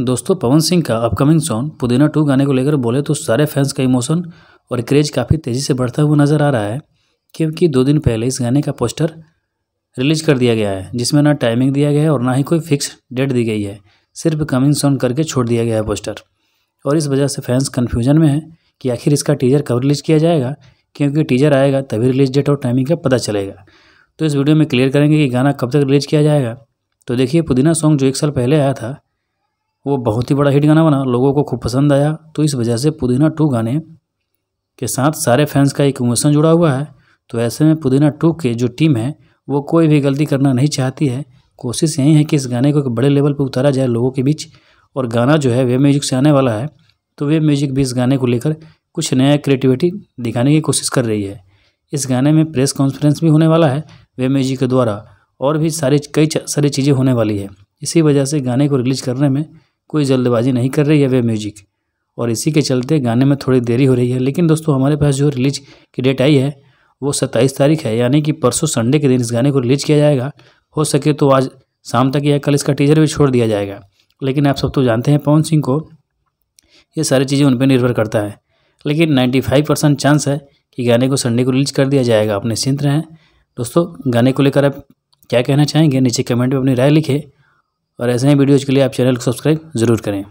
दोस्तों पवन सिंह का upcoming song पुदीना टू गाने को लेकर बोले तो सारे फैंस का इमोशन और क्रेज काफ़ी तेज़ी से बढ़ता हुआ नज़र आ रहा है क्योंकि दो दिन पहले इस गाने का पोस्टर रिलीज कर दिया गया है जिसमें ना टाइमिंग दिया गया है और ना ही कोई फिक्स डेट दी गई है सिर्फ कमिंग सॉन्ग करके छोड़ दिया गया है पोस्टर और इस वजह से फैंस कन्फ्यूजन में है कि आखिर इसका टीजर कब रिलीज किया जाएगा क्योंकि टीजर आएगा तभी रिलीज डेट और टाइमिंग का पता चलेगा तो इस वीडियो में क्लियर करेंगे कि गाना कब तक रिलीज किया जाएगा तो देखिए पुदीना सॉन्ग जो एक साल पहले आया था वो बहुत ही बड़ा हिट गाना बना लोगों को खूब पसंद आया तो इस वजह से पुदीना टू गाने के साथ सारे फैंस का एक इमोशन जुड़ा हुआ है तो ऐसे में पुदीना टू के जो टीम है वो कोई भी गलती करना नहीं चाहती है कोशिश यही है कि इस गाने को एक बड़े लेवल पर उतारा जाए लोगों के बीच और गाना जो है वेब म्यूजिक से आने वाला है तो वेब म्यूजिक भी इस गाने को लेकर कुछ नया क्रिएटिविटी दिखाने की कोशिश कर रही है इस गाने में प्रेस कॉन्फ्रेंस भी होने वाला है वेब म्यूजिक के द्वारा और भी सारी कई सारी चीज़ें होने वाली है इसी वजह से गाने को रिलीज करने में कोई जल्दबाजी नहीं कर रही है वे म्यूजिक और इसी के चलते गाने में थोड़ी देरी हो रही है लेकिन दोस्तों हमारे पास जो रिलीज की डेट आई है वो सत्ताईस तारीख है यानी कि परसों संडे के दिन इस गाने को रिलीज किया जाएगा हो सके तो आज शाम तक या कल इसका टीजर भी छोड़ दिया जाएगा लेकिन आप सब तो जानते हैं पवन सिंह को ये सारी चीज़ें उन पर निर्भर करता है लेकिन नाइन्टी फाइव परसेंट चांस है कि गाने को संडे को रिलीज कर दिया जाएगा अपने सिंत रहें दोस्तों गाने को लेकर आप क्या कहना चाहेंगे नीचे कमेंट में अपनी राय लिखें और ऐसे ही वीडियोज़ के लिए आप चैनल को सब्सक्राइब ज़रूर करें